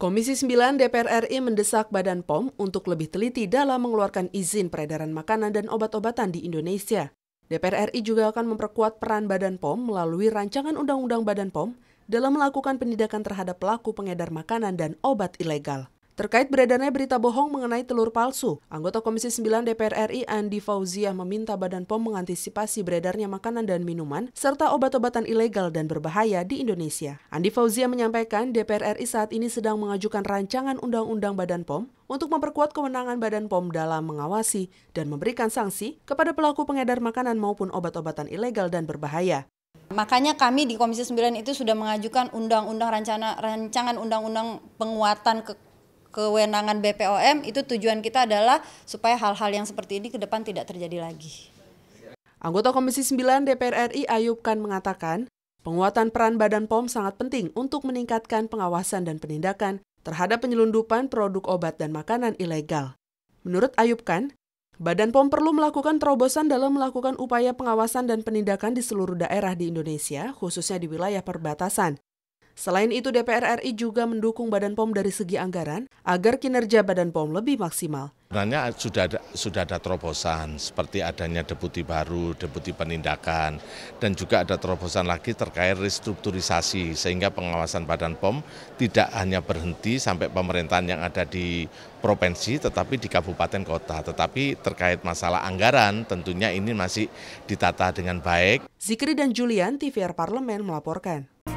Komisi 9 DPR RI mendesak Badan POM untuk lebih teliti dalam mengeluarkan izin peredaran makanan dan obat-obatan di Indonesia. DPR RI juga akan memperkuat peran Badan POM melalui rancangan Undang-Undang Badan POM dalam melakukan penindakan terhadap pelaku pengedar makanan dan obat ilegal. Terkait beredarnya berita bohong mengenai telur palsu, anggota Komisi 9 DPR RI Andi Fauziah meminta Badan POM mengantisipasi beredarnya makanan dan minuman serta obat-obatan ilegal dan berbahaya di Indonesia. Andi Fauziah menyampaikan DPR RI saat ini sedang mengajukan rancangan Undang-Undang Badan POM untuk memperkuat kewenangan Badan POM dalam mengawasi dan memberikan sanksi kepada pelaku pengedar makanan maupun obat-obatan ilegal dan berbahaya. Makanya kami di Komisi 9 itu sudah mengajukan undang-undang rancangan rancangan undang-undang penguatan ke kewenangan BPOM itu tujuan kita adalah supaya hal-hal yang seperti ini ke depan tidak terjadi lagi. Anggota Komisi 9 DPR RI Ayub Khan mengatakan, penguatan peran Badan POM sangat penting untuk meningkatkan pengawasan dan penindakan terhadap penyelundupan produk obat dan makanan ilegal. Menurut Ayub Khan, Badan POM perlu melakukan terobosan dalam melakukan upaya pengawasan dan penindakan di seluruh daerah di Indonesia, khususnya di wilayah perbatasan. Selain itu, DPR RI juga mendukung Badan POM dari segi anggaran agar kinerja Badan POM lebih maksimal. Sebenarnya sudah ada, sudah ada terobosan seperti adanya deputi baru, deputi penindakan, dan juga ada terobosan lagi terkait restrukturisasi sehingga pengawasan Badan POM tidak hanya berhenti sampai pemerintahan yang ada di provinsi tetapi di kabupaten kota. Tetapi terkait masalah anggaran tentunya ini masih ditata dengan baik. Zikri dan Julian, TVR Parlemen melaporkan.